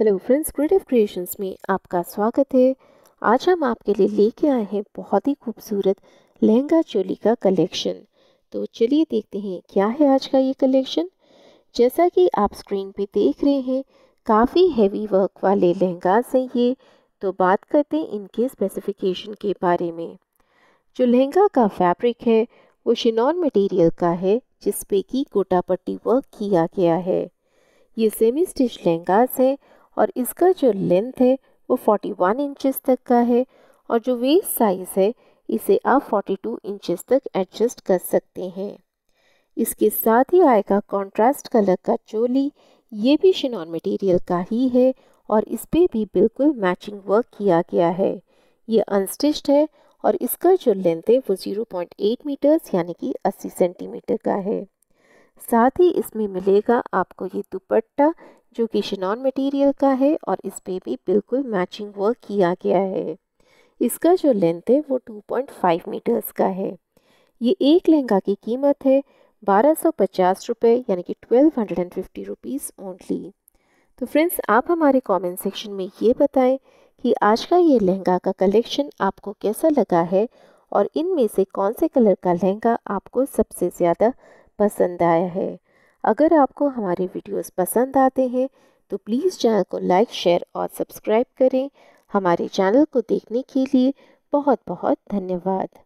hello friends creative creations में आपका स्वागत है आज हम आपके लिए लेके आए हैं बहुत ही खूबसूरत लहंगा चोली का कलेक्शन तो चलिए देखते हैं क्या है आज का ये कलेक्शन जैसा कि आप स्क्रीन पे देख रहे हैं काफ़ी हैवी वर्क वाले लहंगाज हैं ये तो बात करते हैं इनके स्पेसिफिकेशन के बारे में जो लहंगा का फैब्रिक है वो शिनॉन मटेरियल का है जिसपे की कोटापट्टी गोटापट्टी वर्क किया गया है ये सेमी स्टिच लहंगाज हैं और इसका जो लेंथ है वो 41 इंचज तक का है और जो वेस्ट साइज़ है इसे आप 42 इंचज तक एडजस्ट कर सकते हैं इसके साथ ही आएगा कॉन्ट्रास्ट कलर का चोली ये भी शिनॉन मटेरियल का ही है और इस पर भी बिल्कुल मैचिंग वर्क किया गया है ये अनस्टिच्ड है और इसका जो लेंथ है वो 0.8 मीटर्स यानी कि 80 सेंटीमीटर का है साथ ही इसमें मिलेगा आपको ये दुपट्टा जो कि शनॉन मटेरियल का है और इस पर भी बिल्कुल मैचिंग वर्क किया गया है इसका जो लेंथ है वो 2.5 मीटर्स का है ये एक लहंगा की कीमत है बारह सौ पचास रुपये यानी कि twelve hundred and fifty rupees only तो फ्रेंड्स आप हमारे कमेंट सेक्शन में ये बताएं कि आज का ये लहंगा का कलेक्शन आपको कैसा लगा है और इनमें से कौन से कलर का लहंगा आपको सबसे ज़्यादा पसंद आया है अगर आपको हमारे वीडियोस पसंद आते हैं तो प्लीज़ चैनल को लाइक शेयर और सब्सक्राइब करें हमारे चैनल को देखने के लिए बहुत बहुत धन्यवाद